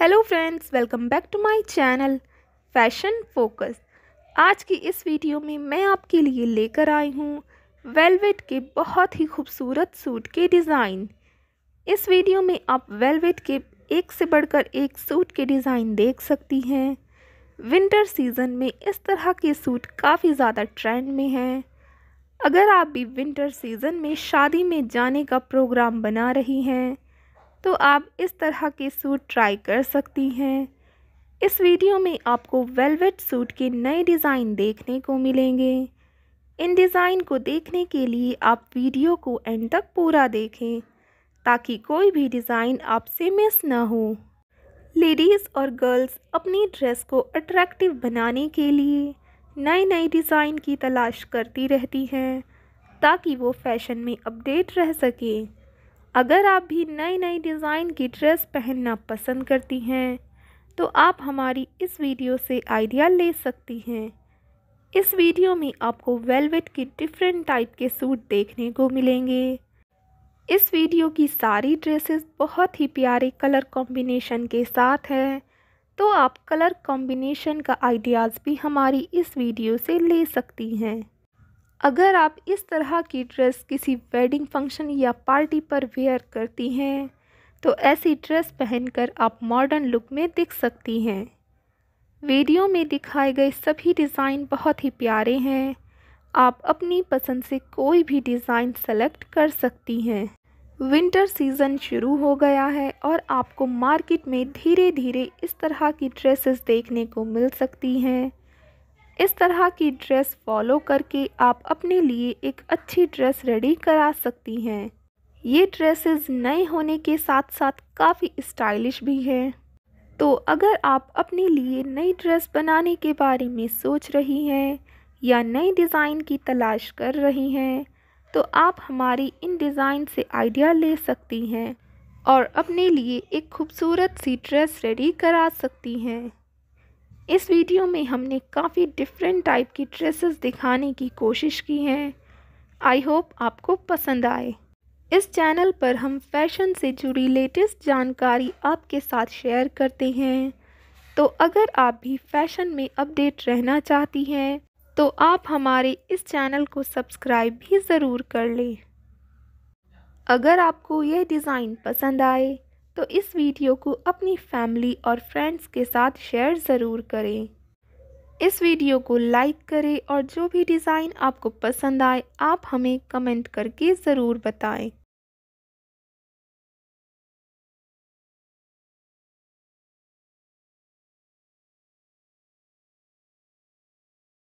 hello friends welcome back to my channel fashion focus आज की इस वीडियो में मैं आपके लिए लेकर आई हूँ वेलवेट के बहुत ही खूबसूरत सूट के डिज़ाइन इस वीडियो में आप वेलवेट के एक से बढ़कर एक सूट के डिज़ाइन देख सकती हैं विंटर सीज़न में इस तरह के सूट काफ़ी ज़्यादा ट्रेंड में हैं अगर आप भी विंटर सीज़न में शादी में जाने का प्रोग्राम बना रही हैं तो आप इस तरह के सूट ट्राई कर सकती हैं इस वीडियो में आपको वेलवेट सूट के नए डिज़ाइन देखने को मिलेंगे इन डिज़ाइन को देखने के लिए आप वीडियो को एंड तक पूरा देखें ताकि कोई भी डिज़ाइन आपसे मिस ना हो लेडीज़ और गर्ल्स अपनी ड्रेस को अट्रैक्टिव बनाने के लिए नए नए डिज़ाइन की तलाश करती रहती हैं ताकि वो फैशन में अपडेट रह सकें अगर आप भी नई नई डिज़ाइन की ड्रेस पहनना पसंद करती हैं तो आप हमारी इस वीडियो से आइडिया ले सकती हैं इस वीडियो में आपको वेलवेट के डिफरेंट टाइप के सूट देखने को मिलेंगे इस वीडियो की सारी ड्रेसेस बहुत ही प्यारे कलर कॉम्बिनेशन के साथ हैं तो आप कलर कॉम्बिनेशन का आइडियाज़ भी हमारी इस वीडियो से ले सकती हैं अगर आप इस तरह की ड्रेस किसी वेडिंग फंक्शन या पार्टी पर वेयर करती हैं तो ऐसी ड्रेस पहनकर आप मॉडर्न लुक में दिख सकती हैं वीडियो में दिखाए गए सभी डिज़ाइन बहुत ही प्यारे हैं आप अपनी पसंद से कोई भी डिज़ाइन सेलेक्ट कर सकती हैं विंटर सीज़न शुरू हो गया है और आपको मार्केट में धीरे धीरे इस तरह की ड्रेसेस देखने को मिल सकती हैं इस तरह की ड्रेस फॉलो करके आप अपने लिए एक अच्छी ड्रेस रेडी करा सकती हैं ये ड्रेसेस नए होने के साथ साथ काफ़ी स्टाइलिश भी हैं तो अगर आप अपने लिए नई ड्रेस बनाने के बारे में सोच रही हैं या नई डिज़ाइन की तलाश कर रही हैं तो आप हमारी इन डिज़ाइन से आइडिया ले सकती हैं और अपने लिए एक खूबसूरत सी ड्रेस रेडी करा सकती हैं इस वीडियो में हमने काफ़ी डिफरेंट टाइप की ड्रेसेस दिखाने की कोशिश की है आई होप आपको पसंद आए इस चैनल पर हम फैशन से जुड़ी लेटेस्ट जानकारी आपके साथ शेयर करते हैं तो अगर आप भी फैशन में अपडेट रहना चाहती हैं तो आप हमारे इस चैनल को सब्सक्राइब भी ज़रूर कर लें अगर आपको यह डिज़ाइन पसंद आए तो इस वीडियो को अपनी फैमिली और फ्रेंड्स के साथ शेयर ज़रूर करें इस वीडियो को लाइक करें और जो भी डिज़ाइन आपको पसंद आए आप हमें कमेंट करके ज़रूर बताएं